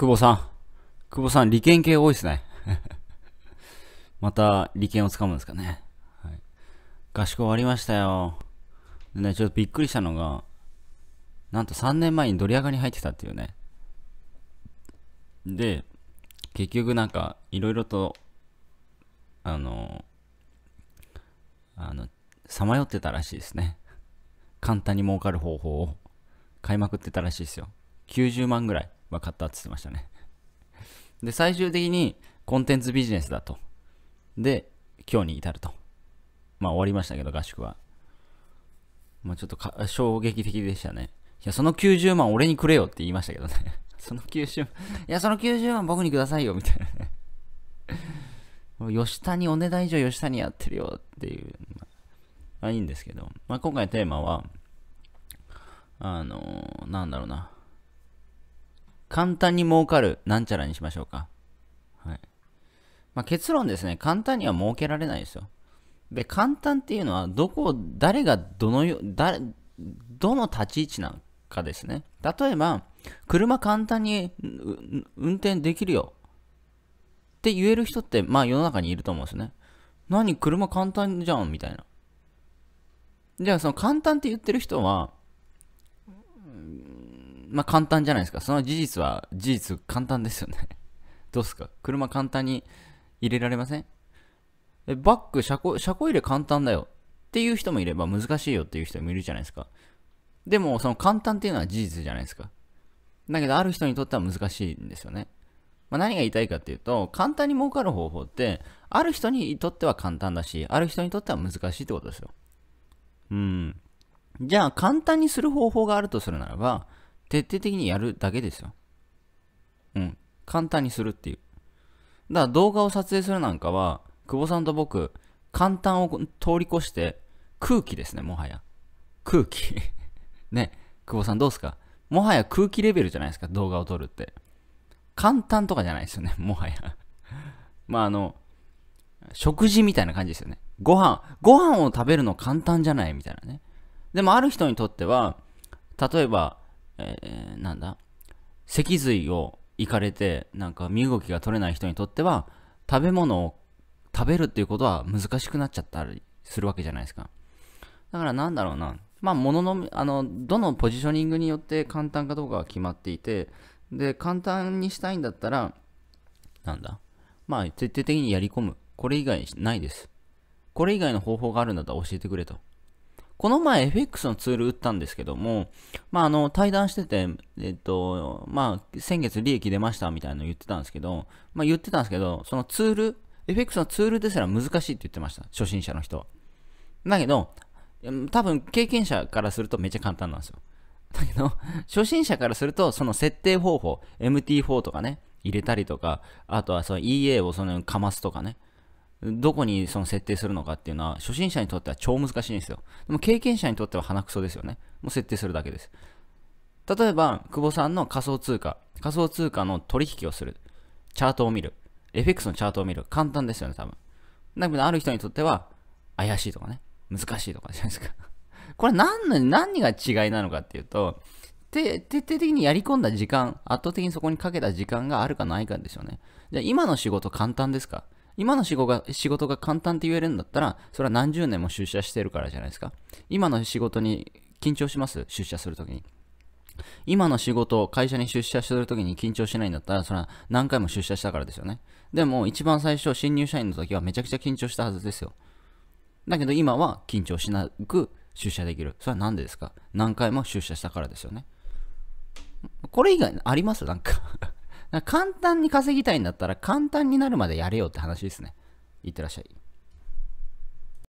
久保さん。久保さん、利権系多いですね。また、利権をつかむんですかね。はい、合宿終わりましたよ。でね、ちょっとびっくりしたのが、なんと3年前にドリアガに入ってたっていうね。で、結局なんか、いろいろと、あの、あの、さまよってたらしいですね。簡単に儲かる方法を買いまくってたらしいですよ。90万ぐらい。分買ったって言ってましたね。で、最終的にコンテンツビジネスだと。で、今日に至ると。まあ終わりましたけど、合宿は。まあちょっとか衝撃的でしたね。いや、その90万俺にくれよって言いましたけどね。その90万、いや、その90万僕にくださいよ、みたいなね。吉 谷、お値段以上吉谷やってるよっていう、まあ、いいんですけど、まあ、今回テーマは、あのー、なんだろうな。簡単に儲かるなんちゃらにしましょうか。はい。まあ、結論ですね、簡単には儲けられないですよ。で、簡単っていうのは、どこ、誰がどのよ、誰、どの立ち位置なのかですね。例えば、車簡単に運転できるよって言える人って、まあ世の中にいると思うんですね。何、車簡単じゃんみたいな。じゃあその簡単って言ってる人は、まあ、簡単じゃないですか。その事実は、事実簡単ですよね どうすか車簡単に入れられませんえ、バック車庫、車庫入れ簡単だよっていう人もいれば難しいよっていう人もいるじゃないですか。でも、その簡単っていうのは事実じゃないですか。だけど、ある人にとっては難しいんですよね。まあ、何が言いたいかっていうと、簡単に儲かる方法って、ある人にとっては簡単だし、ある人にとっては難しいってことですよ。うん。じゃあ、簡単にする方法があるとするならば、徹底的にやるだけですよ。うん。簡単にするっていう。だから動画を撮影するなんかは、久保さんと僕、簡単を通り越して、空気ですね、もはや。空気 ね、久保さんどうすかもはや空気レベルじゃないですか、動画を撮るって。簡単とかじゃないですよね、もはや まああの、食事みたいな感じですよね。ご飯、ご飯を食べるの簡単じゃないみたいなね。でもある人にとっては、例えば、えー、なんだ、脊髄をいかれて、なんか身動きが取れない人にとっては、食べ物を食べるっていうことは難しくなっちゃったりするわけじゃないですか。だからなんだろうな、まあ、ものの、あの、どのポジショニングによって簡単かどうかは決まっていて、で、簡単にしたいんだったら、なんだ、まあ、徹底的にやり込む。これ以外ないです。これ以外の方法があるんだったら教えてくれと。この前 FX のツール売ったんですけども、まあ、あの、対談してて、えっと、まあ、先月利益出ましたみたいなの言ってたんですけど、まあ、言ってたんですけど、そのツール、FX のツールですら難しいって言ってました。初心者の人は。だけど、多分経験者からするとめっちゃ簡単なんですよ。だけど、初心者からすると、その設定方法、MT4 とかね、入れたりとか、あとはその EA をそのかますとかね、どこにその設定するのかっていうのは、初心者にとっては超難しいんですよ。でも経験者にとっては鼻くそですよね。もう設定するだけです。例えば、久保さんの仮想通貨、仮想通貨の取引をする、チャートを見る、FX のチャートを見る、簡単ですよね、多分。だけど、ある人にとっては、怪しいとかね、難しいとかじゃないですか。これ何の、何が違いなのかっていうと、徹底的にやり込んだ時間、圧倒的にそこにかけた時間があるかないかですよね。じゃあ今の仕事簡単ですか今の仕事が仕事が簡単って言えるんだったら、それは何十年も出社してるからじゃないですか。今の仕事に緊張します出社するときに。今の仕事、会社に出社するときに緊張しないんだったら、それは何回も出社したからですよね。でも、一番最初、新入社員の時はめちゃくちゃ緊張したはずですよ。だけど今は緊張しなく出社できる。それは何でですか何回も出社したからですよね。これ以外ありますなんか簡単に稼ぎたいんだったら簡単になるまでやれよって話ですね。いってらっしゃい。